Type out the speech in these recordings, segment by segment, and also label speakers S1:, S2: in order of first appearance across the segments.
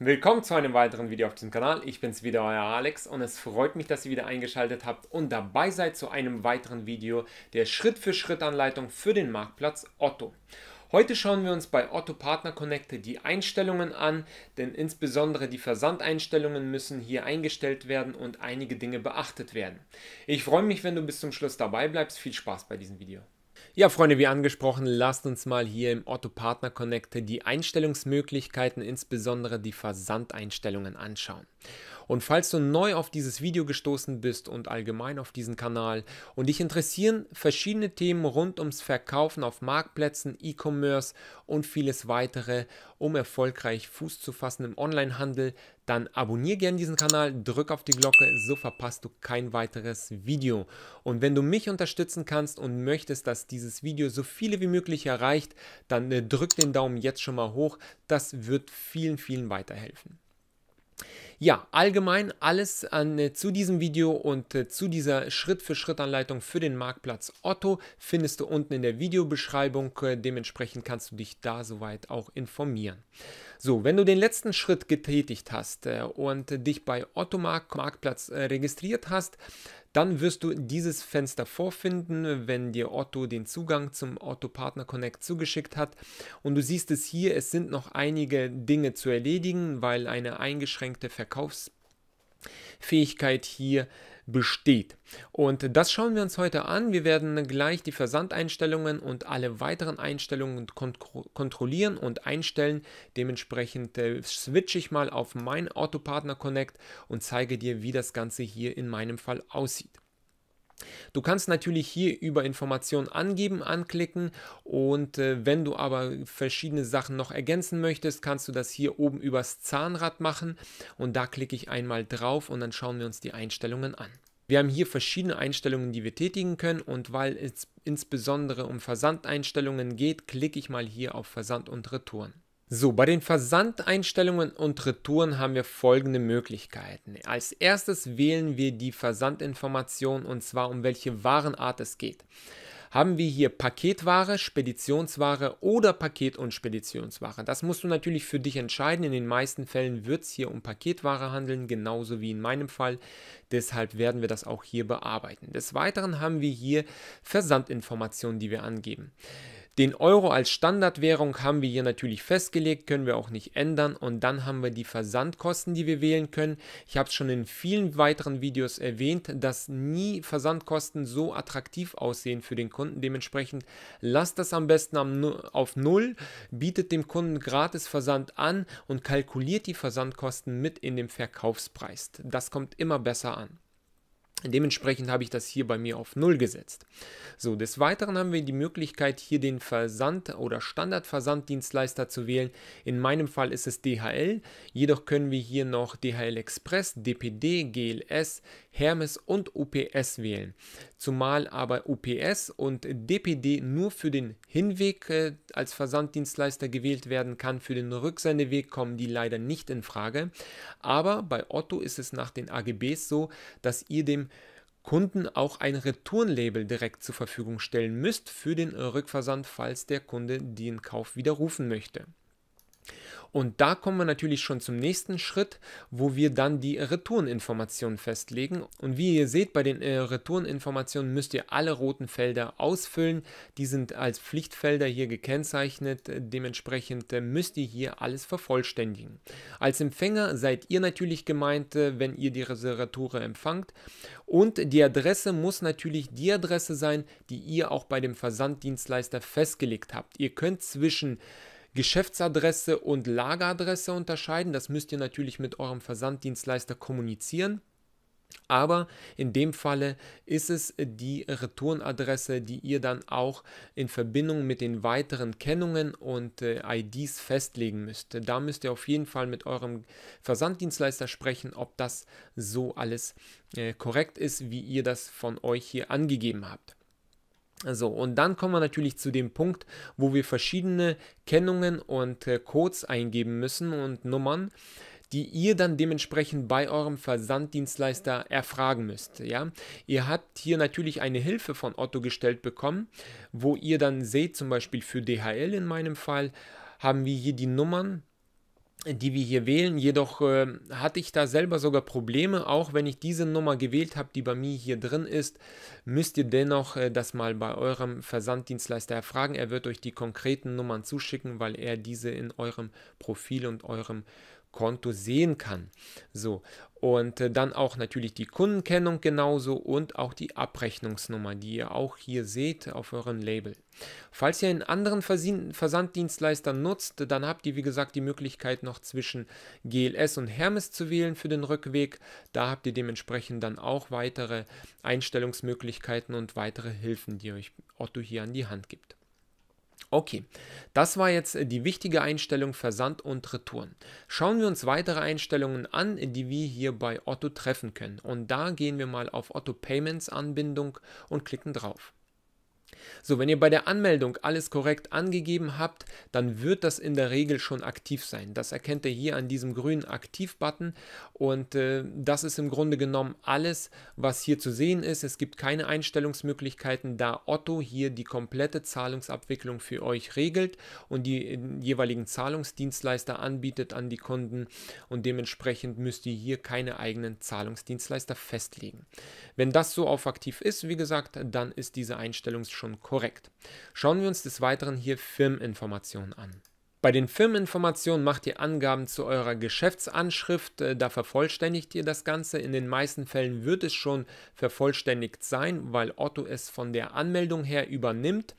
S1: Willkommen zu einem weiteren Video auf diesem Kanal. Ich bin's wieder, euer Alex und es freut mich, dass ihr wieder eingeschaltet habt und dabei seid zu einem weiteren Video der Schritt-für-Schritt-Anleitung für den Marktplatz Otto. Heute schauen wir uns bei Otto Partner Connect die Einstellungen an, denn insbesondere die Versandeinstellungen müssen hier eingestellt werden und einige Dinge beachtet werden. Ich freue mich, wenn du bis zum Schluss dabei bleibst. Viel Spaß bei diesem Video. Ja, Freunde, wie angesprochen, lasst uns mal hier im Otto Partner Connector die Einstellungsmöglichkeiten, insbesondere die Versandeinstellungen anschauen. Und falls du neu auf dieses Video gestoßen bist und allgemein auf diesen Kanal und dich interessieren verschiedene Themen rund ums Verkaufen auf Marktplätzen, E-Commerce und vieles weitere, um erfolgreich Fuß zu fassen im Onlinehandel, dann abonniere gerne diesen Kanal, drück auf die Glocke, so verpasst du kein weiteres Video. Und wenn du mich unterstützen kannst und möchtest, dass dieses Video so viele wie möglich erreicht, dann äh, drück den Daumen jetzt schon mal hoch. Das wird vielen, vielen weiterhelfen. Ja, allgemein alles an, äh, zu diesem Video und äh, zu dieser Schritt-für-Schritt-Anleitung für den Marktplatz Otto findest du unten in der Videobeschreibung. Äh, dementsprechend kannst du dich da soweit auch informieren. So, wenn du den letzten Schritt getätigt hast äh, und dich bei Otto Marktplatz äh, registriert hast, dann wirst du dieses Fenster vorfinden, wenn dir Otto den Zugang zum Otto Partner Connect zugeschickt hat. Und du siehst es hier, es sind noch einige Dinge zu erledigen, weil eine eingeschränkte Verkaufsfähigkeit hier besteht. Und das schauen wir uns heute an. Wir werden gleich die Versandeinstellungen und alle weiteren Einstellungen kont kontrollieren und einstellen. Dementsprechend äh, switche ich mal auf mein Autopartner Connect und zeige dir, wie das Ganze hier in meinem Fall aussieht. Du kannst natürlich hier über Informationen angeben, anklicken und äh, wenn du aber verschiedene Sachen noch ergänzen möchtest, kannst du das hier oben übers Zahnrad machen und da klicke ich einmal drauf und dann schauen wir uns die Einstellungen an. Wir haben hier verschiedene Einstellungen, die wir tätigen können und weil es insbesondere um Versandeinstellungen geht, klicke ich mal hier auf Versand und Retouren. So, bei den Versandeinstellungen und Retouren haben wir folgende Möglichkeiten. Als erstes wählen wir die Versandinformation und zwar um welche Warenart es geht. Haben wir hier Paketware, Speditionsware oder Paket- und Speditionsware? Das musst du natürlich für dich entscheiden. In den meisten Fällen wird es hier um Paketware handeln, genauso wie in meinem Fall. Deshalb werden wir das auch hier bearbeiten. Des Weiteren haben wir hier Versandinformationen, die wir angeben. Den Euro als Standardwährung haben wir hier natürlich festgelegt, können wir auch nicht ändern. Und dann haben wir die Versandkosten, die wir wählen können. Ich habe es schon in vielen weiteren Videos erwähnt, dass nie Versandkosten so attraktiv aussehen für den Kunden. Dementsprechend lasst das am besten auf Null, bietet dem Kunden gratis Versand an und kalkuliert die Versandkosten mit in dem Verkaufspreis. Das kommt immer besser an. Dementsprechend habe ich das hier bei mir auf 0 gesetzt. So, des Weiteren haben wir die Möglichkeit, hier den Versand- oder Standardversanddienstleister zu wählen. In meinem Fall ist es DHL, jedoch können wir hier noch DHL Express, DPD, GLS, Hermes und UPS wählen. Zumal aber UPS und DPD nur für den Hinweg äh, als Versanddienstleister gewählt werden kann, für den Rücksendeweg kommen die leider nicht in Frage. Aber bei Otto ist es nach den AGBs so, dass ihr dem Kunden auch ein Return-Label direkt zur Verfügung stellen müsst für den Rückversand, falls der Kunde den Kauf widerrufen möchte. Und da kommen wir natürlich schon zum nächsten Schritt, wo wir dann die Retoureninformationen festlegen. Und wie ihr seht, bei den äh, Retoureninformationen müsst ihr alle roten Felder ausfüllen. Die sind als Pflichtfelder hier gekennzeichnet. Dementsprechend äh, müsst ihr hier alles vervollständigen. Als Empfänger seid ihr natürlich gemeint, äh, wenn ihr die Reservature empfangt. Und die Adresse muss natürlich die Adresse sein, die ihr auch bei dem Versanddienstleister festgelegt habt. Ihr könnt zwischen Geschäftsadresse und Lageradresse unterscheiden. Das müsst ihr natürlich mit eurem Versanddienstleister kommunizieren. Aber in dem Falle ist es die Retourenadresse, die ihr dann auch in Verbindung mit den weiteren Kennungen und äh, IDs festlegen müsst. Da müsst ihr auf jeden Fall mit eurem Versanddienstleister sprechen, ob das so alles äh, korrekt ist, wie ihr das von euch hier angegeben habt. So, und dann kommen wir natürlich zu dem Punkt, wo wir verschiedene Kennungen und äh, Codes eingeben müssen und Nummern, die ihr dann dementsprechend bei eurem Versanddienstleister erfragen müsst. Ja? Ihr habt hier natürlich eine Hilfe von Otto gestellt bekommen, wo ihr dann seht, zum Beispiel für DHL in meinem Fall, haben wir hier die Nummern die wir hier wählen. Jedoch äh, hatte ich da selber sogar Probleme. Auch wenn ich diese Nummer gewählt habe, die bei mir hier drin ist, müsst ihr dennoch äh, das mal bei eurem Versanddienstleister erfragen. Er wird euch die konkreten Nummern zuschicken, weil er diese in eurem Profil und eurem Konto sehen kann. So und äh, dann auch natürlich die Kundenkennung genauso und auch die Abrechnungsnummer, die ihr auch hier seht auf eurem Label. Falls ihr einen anderen Versanddienstleister nutzt, dann habt ihr wie gesagt die Möglichkeit noch zwischen GLS und Hermes zu wählen für den Rückweg. Da habt ihr dementsprechend dann auch weitere Einstellungsmöglichkeiten und weitere Hilfen, die euch Otto hier an die Hand gibt. Okay, das war jetzt äh, die wichtige Einstellung Versand und Retouren. Schauen wir uns weitere Einstellungen an, die wir hier bei Otto treffen können. Und da gehen wir mal auf Otto Payments Anbindung und klicken drauf. So, wenn ihr bei der Anmeldung alles korrekt angegeben habt, dann wird das in der Regel schon aktiv sein. Das erkennt ihr hier an diesem grünen Aktiv-Button und äh, das ist im Grunde genommen alles, was hier zu sehen ist. Es gibt keine Einstellungsmöglichkeiten, da Otto hier die komplette Zahlungsabwicklung für euch regelt und die äh, jeweiligen Zahlungsdienstleister anbietet an die Kunden und dementsprechend müsst ihr hier keine eigenen Zahlungsdienstleister festlegen. Wenn das so auf aktiv ist, wie gesagt, dann ist diese Einstellung schon korrekt. Schauen wir uns des Weiteren hier Firmeninformationen an. Bei den Firmeninformationen macht ihr Angaben zu eurer Geschäftsanschrift, äh, da vervollständigt ihr das Ganze. In den meisten Fällen wird es schon vervollständigt sein, weil Otto es von der Anmeldung her übernimmt.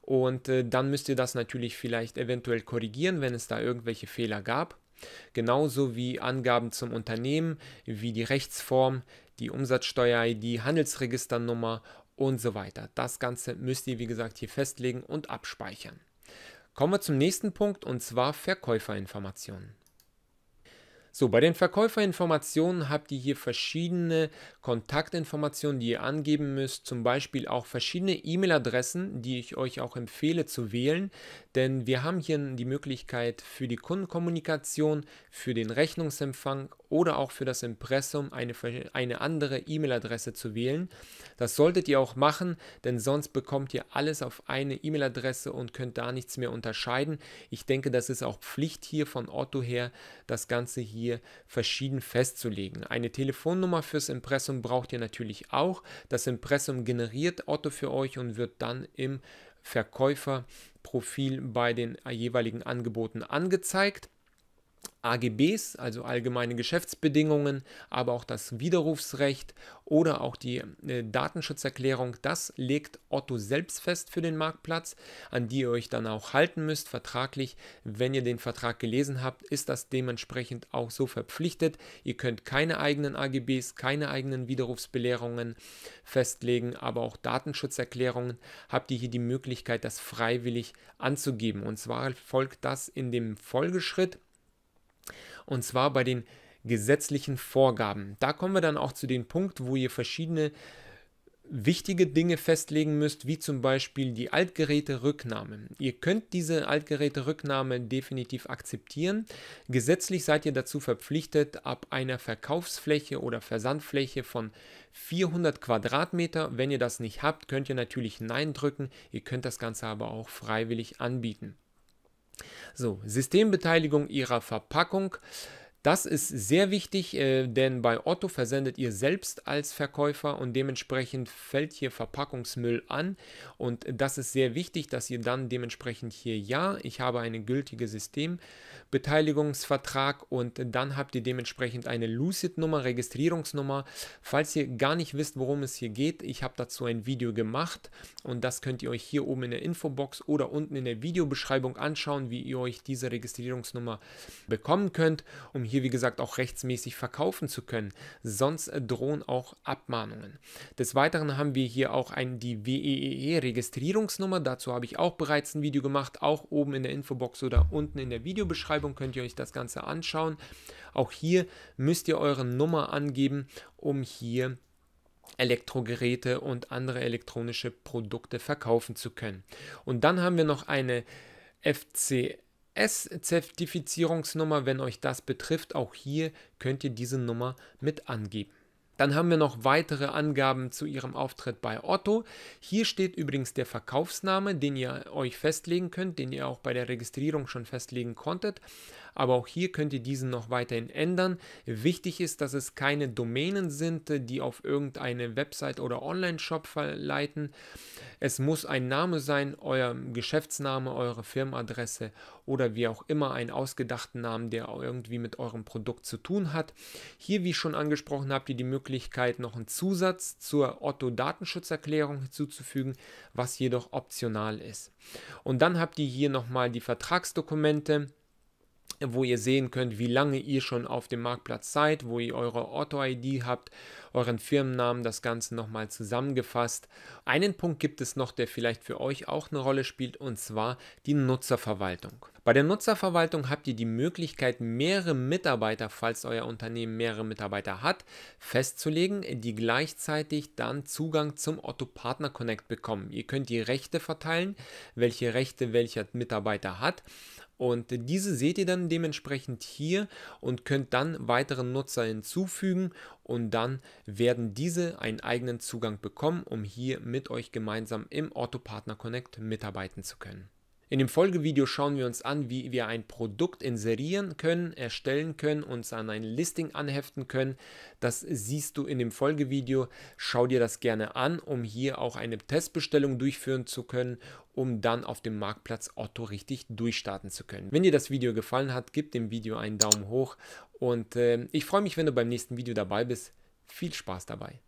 S1: Und äh, dann müsst ihr das natürlich vielleicht eventuell korrigieren, wenn es da irgendwelche Fehler gab. Genauso wie Angaben zum Unternehmen, wie die Rechtsform, die Umsatzsteuer-ID, Handelsregisternummer und so weiter. Das Ganze müsst ihr, wie gesagt, hier festlegen und abspeichern. Kommen wir zum nächsten Punkt und zwar Verkäuferinformationen. So, bei den Verkäuferinformationen habt ihr hier verschiedene Kontaktinformationen, die ihr angeben müsst, zum Beispiel auch verschiedene E-Mail-Adressen, die ich euch auch empfehle zu wählen, denn wir haben hier die Möglichkeit für die Kundenkommunikation, für den Rechnungsempfang oder auch für das Impressum eine, eine andere E-Mail-Adresse zu wählen. Das solltet ihr auch machen, denn sonst bekommt ihr alles auf eine E-Mail-Adresse und könnt da nichts mehr unterscheiden. Ich denke, das ist auch Pflicht hier von Otto her, das Ganze hier verschieden festzulegen. Eine Telefonnummer fürs Impressum braucht ihr natürlich auch. Das Impressum generiert Otto für euch und wird dann im Verkäuferprofil bei den jeweiligen Angeboten angezeigt. AGBs, also allgemeine Geschäftsbedingungen, aber auch das Widerrufsrecht oder auch die äh, Datenschutzerklärung, das legt Otto selbst fest für den Marktplatz, an die ihr euch dann auch halten müsst vertraglich. Wenn ihr den Vertrag gelesen habt, ist das dementsprechend auch so verpflichtet. Ihr könnt keine eigenen AGBs, keine eigenen Widerrufsbelehrungen festlegen, aber auch Datenschutzerklärungen habt ihr hier die Möglichkeit, das freiwillig anzugeben. Und zwar folgt das in dem Folgeschritt und zwar bei den gesetzlichen Vorgaben. Da kommen wir dann auch zu dem Punkt, wo ihr verschiedene wichtige Dinge festlegen müsst, wie zum Beispiel die Altgeräterücknahme. Ihr könnt diese Altgeräterücknahme definitiv akzeptieren. Gesetzlich seid ihr dazu verpflichtet, ab einer Verkaufsfläche oder Versandfläche von 400 Quadratmeter, wenn ihr das nicht habt, könnt ihr natürlich Nein drücken. Ihr könnt das Ganze aber auch freiwillig anbieten. So, Systembeteiligung ihrer Verpackung das ist sehr wichtig, äh, denn bei Otto versendet ihr selbst als Verkäufer und dementsprechend fällt hier Verpackungsmüll an. Und das ist sehr wichtig, dass ihr dann dementsprechend hier ja, ich habe eine gültige Systembeteiligungsvertrag und dann habt ihr dementsprechend eine Lucid-Nummer, Registrierungsnummer. Falls ihr gar nicht wisst, worum es hier geht, ich habe dazu ein Video gemacht und das könnt ihr euch hier oben in der Infobox oder unten in der Videobeschreibung anschauen, wie ihr euch diese Registrierungsnummer bekommen könnt, um hier hier wie gesagt auch rechtsmäßig verkaufen zu können. Sonst äh, drohen auch Abmahnungen. Des Weiteren haben wir hier auch ein, die WEEE-Registrierungsnummer. Dazu habe ich auch bereits ein Video gemacht. Auch oben in der Infobox oder unten in der Videobeschreibung könnt ihr euch das Ganze anschauen. Auch hier müsst ihr eure Nummer angeben, um hier Elektrogeräte und andere elektronische Produkte verkaufen zu können. Und dann haben wir noch eine FC S-Zertifizierungsnummer, wenn euch das betrifft. Auch hier könnt ihr diese Nummer mit angeben. Dann haben wir noch weitere Angaben zu Ihrem Auftritt bei Otto. Hier steht übrigens der Verkaufsname, den ihr euch festlegen könnt, den ihr auch bei der Registrierung schon festlegen konntet aber auch hier könnt ihr diesen noch weiterhin ändern. Wichtig ist, dass es keine Domänen sind, äh, die auf irgendeine Website oder Online-Shop verleiten. Es muss ein Name sein, euer Geschäftsname, eure Firmenadresse oder wie auch immer einen ausgedachten Namen, der irgendwie mit eurem Produkt zu tun hat. Hier, wie schon angesprochen, habt ihr die Möglichkeit, noch einen Zusatz zur Otto-Datenschutzerklärung hinzuzufügen, was jedoch optional ist. Und dann habt ihr hier nochmal die Vertragsdokumente wo ihr sehen könnt, wie lange ihr schon auf dem Marktplatz seid, wo ihr eure Otto-ID habt, euren Firmennamen, das Ganze nochmal zusammengefasst. Einen Punkt gibt es noch, der vielleicht für euch auch eine Rolle spielt, und zwar die Nutzerverwaltung. Bei der Nutzerverwaltung habt ihr die Möglichkeit, mehrere Mitarbeiter, falls euer Unternehmen mehrere Mitarbeiter hat, festzulegen, die gleichzeitig dann Zugang zum Otto Partner Connect bekommen. Ihr könnt die Rechte verteilen, welche Rechte welcher Mitarbeiter hat. Und diese seht ihr dann dementsprechend hier und könnt dann weitere Nutzer hinzufügen und dann werden diese einen eigenen Zugang bekommen, um hier mit euch gemeinsam im Otto Partner Connect mitarbeiten zu können. In dem Folgevideo schauen wir uns an, wie wir ein Produkt inserieren können, erstellen können, uns an ein Listing anheften können. Das siehst du in dem Folgevideo. Schau dir das gerne an, um hier auch eine Testbestellung durchführen zu können, um dann auf dem Marktplatz Otto richtig durchstarten zu können. Wenn dir das Video gefallen hat, gib dem Video einen Daumen hoch und äh, ich freue mich, wenn du beim nächsten Video dabei bist. Viel Spaß dabei!